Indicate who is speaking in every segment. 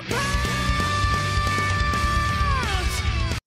Speaker 1: my pain!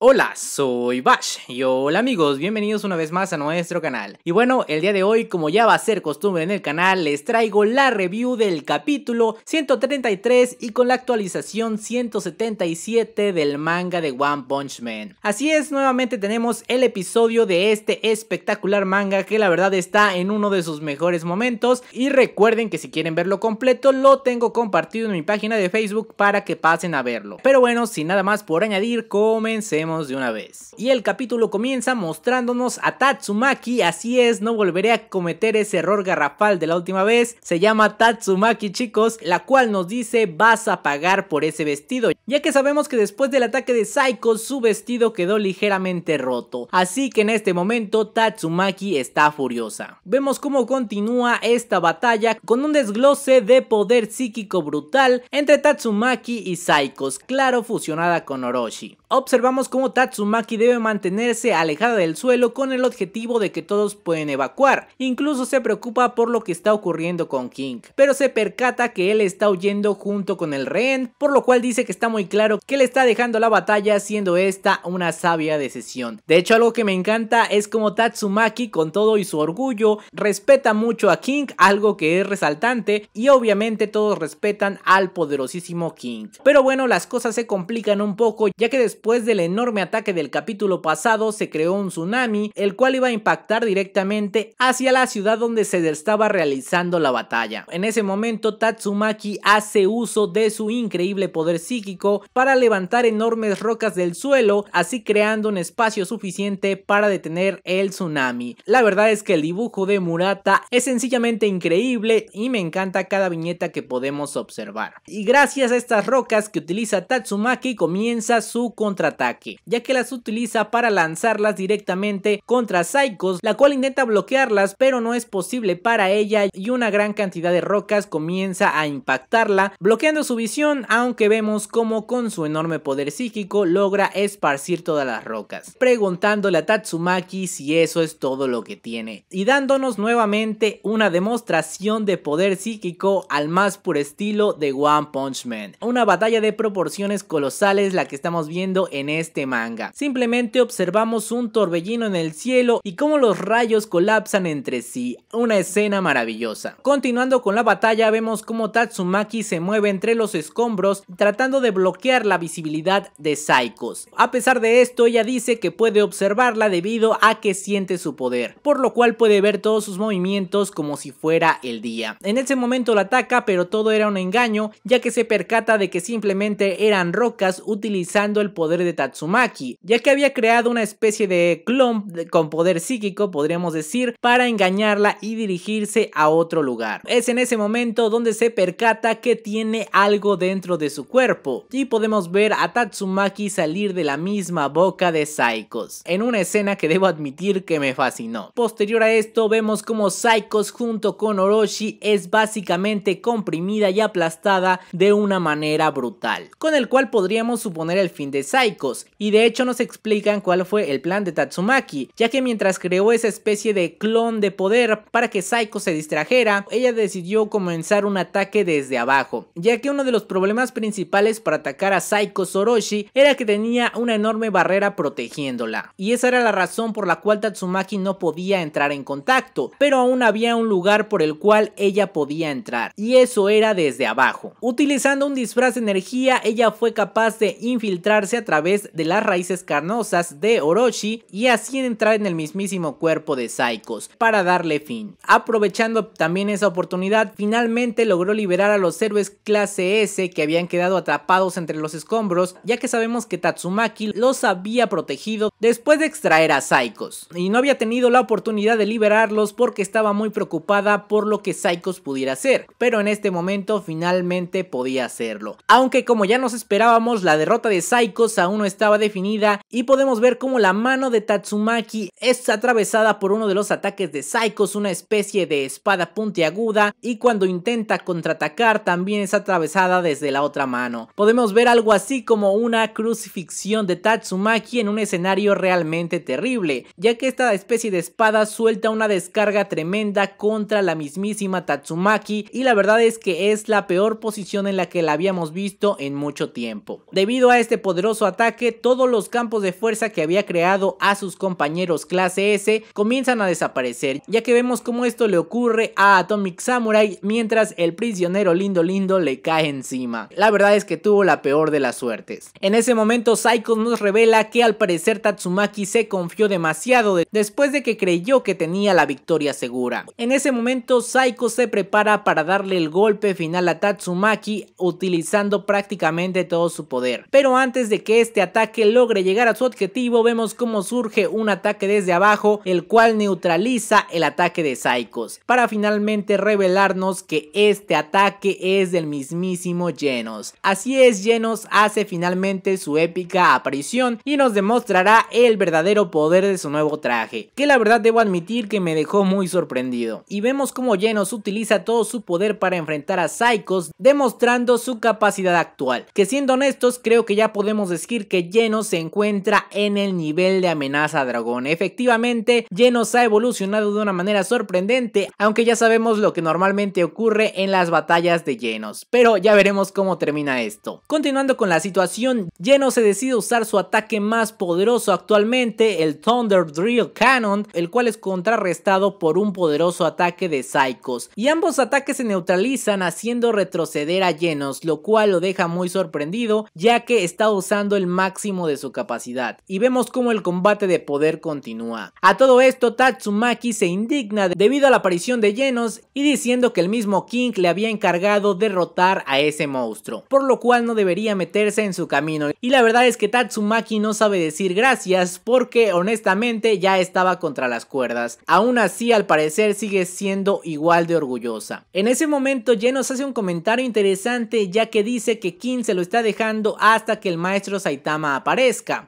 Speaker 1: Hola, soy Bash y hola amigos, bienvenidos una vez más a nuestro canal. Y bueno, el día de hoy, como ya va a ser costumbre en el canal, les traigo la review del capítulo 133 y con la actualización 177 del manga de One Punch Man. Así es, nuevamente tenemos el episodio de este espectacular manga que la verdad está en uno de sus mejores momentos y recuerden que si quieren verlo completo lo tengo compartido en mi página de Facebook para que pasen a verlo. Pero bueno, sin nada más por añadir, comencemos de una vez. Y el capítulo comienza mostrándonos a Tatsumaki, así es, no volveré a cometer ese error garrafal de la última vez. Se llama Tatsumaki chicos, la cual nos dice vas a pagar por ese vestido, ya que sabemos que después del ataque de Saikos su vestido quedó ligeramente roto. Así que en este momento Tatsumaki está furiosa. Vemos cómo continúa esta batalla con un desglose de poder psíquico brutal entre Tatsumaki y Saikos claro fusionada con Orochi. Observamos cómo Tatsumaki debe mantenerse alejada del suelo con el objetivo de que todos pueden evacuar. Incluso se preocupa por lo que está ocurriendo con King, pero se percata que él está huyendo junto con el rehén, por lo cual dice que está muy claro que le está dejando la batalla siendo esta una sabia decisión. De hecho algo que me encanta es como Tatsumaki con todo y su orgullo respeta mucho a King, algo que es resaltante y obviamente todos respetan al poderosísimo King. Pero bueno, las cosas se complican un poco ya que después del enorme ataque del capítulo pasado se creó un tsunami, el cual iba a impactar directamente hacia la ciudad donde se estaba realizando la batalla. En ese momento Tatsumaki hace uso de su increíble poder psíquico para levantar enormes rocas del suelo, así creando un espacio suficiente para detener el tsunami. La verdad es que el dibujo de Murata es sencillamente increíble y me encanta cada viñeta que podemos observar. Y gracias a estas rocas que utiliza Tatsumaki comienza su contraataque ya que las utiliza para lanzarlas directamente contra Psychos, la cual intenta bloquearlas, pero no es posible para ella y una gran cantidad de rocas comienza a impactarla, bloqueando su visión, aunque vemos cómo con su enorme poder psíquico logra esparcir todas las rocas, preguntándole a Tatsumaki si eso es todo lo que tiene, y dándonos nuevamente una demostración de poder psíquico al más puro estilo de One Punch Man. Una batalla de proporciones colosales la que estamos viendo en este manga. Simplemente observamos un torbellino en el cielo y cómo los rayos colapsan entre sí. Una escena maravillosa. Continuando con la batalla vemos cómo Tatsumaki se mueve entre los escombros tratando de bloquear la visibilidad de Saikos. A pesar de esto ella dice que puede observarla debido a que siente su poder, por lo cual puede ver todos sus movimientos como si fuera el día. En ese momento la ataca pero todo era un engaño ya que se percata de que simplemente eran rocas utilizando el poder de Tatsumaki ya que había creado una especie de clon con poder psíquico, podríamos decir, para engañarla y dirigirse a otro lugar. Es en ese momento donde se percata que tiene algo dentro de su cuerpo y podemos ver a Tatsumaki salir de la misma boca de Saikos, en una escena que debo admitir que me fascinó. Posterior a esto vemos como Saikos junto con Orochi es básicamente comprimida y aplastada de una manera brutal, con el cual podríamos suponer el fin de Saikos y de hecho nos explican cuál fue el plan de Tatsumaki, ya que mientras creó esa especie de clon de poder para que Saiko se distrajera, ella decidió comenzar un ataque desde abajo, ya que uno de los problemas principales para atacar a Saiko Soroshi era que tenía una enorme barrera protegiéndola, y esa era la razón por la cual Tatsumaki no podía entrar en contacto, pero aún había un lugar por el cual ella podía entrar, y eso era desde abajo. Utilizando un disfraz de energía, ella fue capaz de infiltrarse a través de las raíces carnosas de Orochi y así entrar en el mismísimo cuerpo de Saikos para darle fin. Aprovechando también esa oportunidad, finalmente logró liberar a los héroes clase S que habían quedado atrapados entre los escombros, ya que sabemos que Tatsumaki los había protegido después de extraer a Saikos y no había tenido la oportunidad de liberarlos porque estaba muy preocupada por lo que Saikos pudiera hacer, pero en este momento finalmente podía hacerlo. Aunque como ya nos esperábamos, la derrota de Saikos aún no estaba definida y podemos ver cómo la mano de Tatsumaki es atravesada por uno de los ataques de Psychos, una especie de espada puntiaguda y cuando intenta contraatacar también es atravesada desde la otra mano. Podemos ver algo así como una crucifixión de Tatsumaki en un escenario realmente terrible, ya que esta especie de espada suelta una descarga tremenda contra la mismísima Tatsumaki y la verdad es que es la peor posición en la que la habíamos visto en mucho tiempo. Debido a este poderoso ataque, todos los campos de fuerza que había creado a sus compañeros clase S comienzan a desaparecer, ya que vemos cómo esto le ocurre a Atomic Samurai mientras el prisionero lindo lindo le cae encima. La verdad es que tuvo la peor de las suertes. En ese momento Psycho nos revela que al parecer Tatsumaki se confió demasiado después de que creyó que tenía la victoria segura. En ese momento Psycho se prepara para darle el golpe final a Tatsumaki utilizando prácticamente todo su poder, pero antes de que este ataque logre llegar a su objetivo, vemos cómo surge un ataque desde abajo, el cual neutraliza el ataque de Psychos, para finalmente revelarnos que este ataque es del mismísimo Genos. Así es, Genos hace finalmente su épica aparición y nos demostrará el verdadero poder de su nuevo traje, que la verdad debo admitir que me dejó muy sorprendido. Y vemos cómo Genos utiliza todo su poder para enfrentar a Psychos, demostrando su capacidad actual, que siendo honestos creo que ya podemos decir que Genos se encuentra en el nivel de amenaza dragón. Efectivamente, Genos ha evolucionado de una manera sorprendente, aunque ya sabemos lo que normalmente ocurre en las batallas de Genos, pero ya veremos cómo termina esto. Continuando con la situación, Genos se decide usar su ataque más poderoso actualmente, el Thunder Drill Cannon, el cual es contrarrestado por un poderoso ataque de Psychos, y ambos ataques se neutralizan haciendo retroceder a Genos, lo cual lo deja muy sorprendido ya que está usando el máximo de su capacidad, y vemos cómo el combate de poder continúa. A todo esto, Tatsumaki se indigna debido a la aparición de Genos y diciendo que el mismo King le había encargado derrotar a ese monstruo, por lo cual no debería meterse en su camino. Y la verdad es que Tatsumaki no sabe decir gracias porque honestamente ya estaba contra las cuerdas. Aún así, al parecer sigue siendo igual de orgullosa. En ese momento, Genos hace un comentario interesante ya que dice que King se lo está dejando hasta que el maestro Saitama aparezca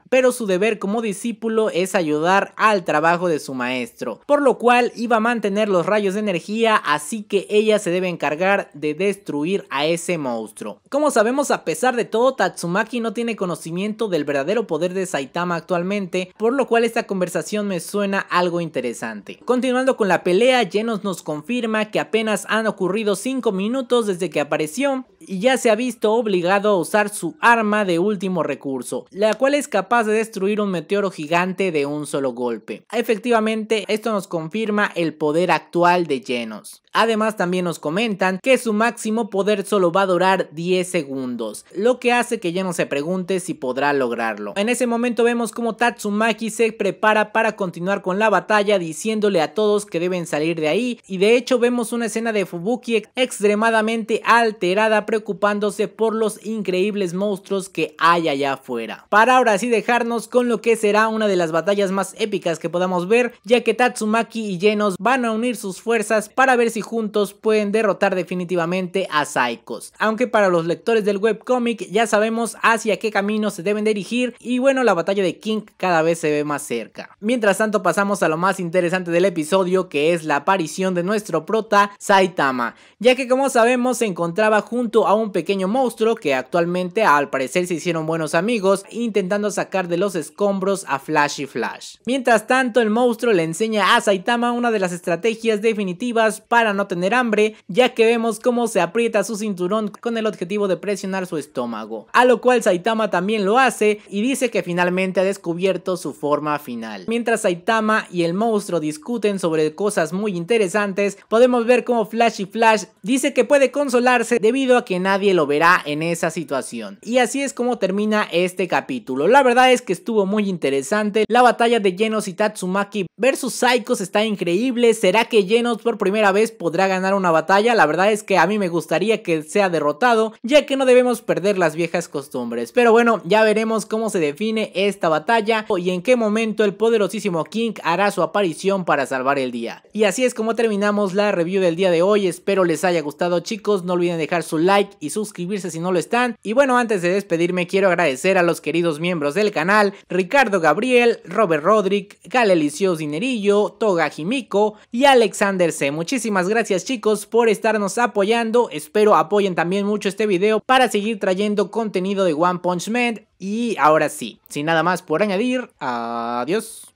Speaker 1: pero su deber como discípulo es ayudar al trabajo de su maestro, por lo cual iba a mantener los rayos de energía, así que ella se debe encargar de destruir a ese monstruo. Como sabemos, a pesar de todo, Tatsumaki no tiene conocimiento del verdadero poder de Saitama actualmente, por lo cual esta conversación me suena algo interesante. Continuando con la pelea, Genos nos confirma que apenas han ocurrido 5 minutos desde que apareció y ya se ha visto obligado a usar su arma de último recurso, la cual es capaz de destruir un meteoro gigante de un solo golpe. Efectivamente, esto nos confirma el poder actual de Genos. Además también nos comentan que su máximo poder solo va a durar 10 segundos, lo que hace que Genos se pregunte si podrá lograrlo. En ese momento vemos como Tatsumaki se prepara para continuar con la batalla diciéndole a todos que deben salir de ahí y de hecho vemos una escena de Fubuki extremadamente alterada preocupándose por los increíbles monstruos que hay allá afuera. Para ahora sí dejarnos con lo que será una de las batallas más épicas que podamos ver, ya que Tatsumaki y Genos van a unir sus fuerzas para ver si juntos pueden derrotar definitivamente a Saikos. Aunque para los lectores del webcomic ya sabemos hacia qué camino se deben dirigir y bueno, la batalla de King cada vez se ve más cerca. Mientras tanto pasamos a lo más interesante del episodio que es la aparición de nuestro prota Saitama, ya que como sabemos se encontraba junto a un pequeño monstruo que actualmente al parecer se hicieron buenos amigos intentando sacar de los escombros a Flash y Flash. Mientras tanto el monstruo le enseña a Saitama una de las estrategias definitivas para no tener hambre ya que vemos cómo se aprieta su cinturón con el objetivo de presionar su estómago, a lo cual Saitama también lo hace y dice que finalmente ha descubierto su forma final. Mientras Saitama y el monstruo discuten sobre cosas muy interesantes podemos ver cómo y Flash dice que puede consolarse debido a que que nadie lo verá en esa situación. Y así es como termina este capítulo. La verdad es que estuvo muy interesante. La batalla de Genos y Tatsumaki versus Psychos está increíble. ¿Será que Genos por primera vez podrá ganar una batalla? La verdad es que a mí me gustaría que sea derrotado, ya que no debemos perder las viejas costumbres. Pero bueno, ya veremos cómo se define esta batalla y en qué momento el poderosísimo King hará su aparición para salvar el día. Y así es como terminamos la review del día de hoy. Espero les haya gustado chicos. No olviden dejar su like y suscribirse si no lo están. Y bueno, antes de despedirme quiero agradecer a los queridos miembros del canal, Ricardo Gabriel, Robert Rodrick, Galelicio Dinerillo, Toga Jimico y Alexander C. Muchísimas gracias chicos por estarnos apoyando, espero apoyen también mucho este video para seguir trayendo contenido de One Punch Man. Y ahora sí, sin nada más por añadir, adiós.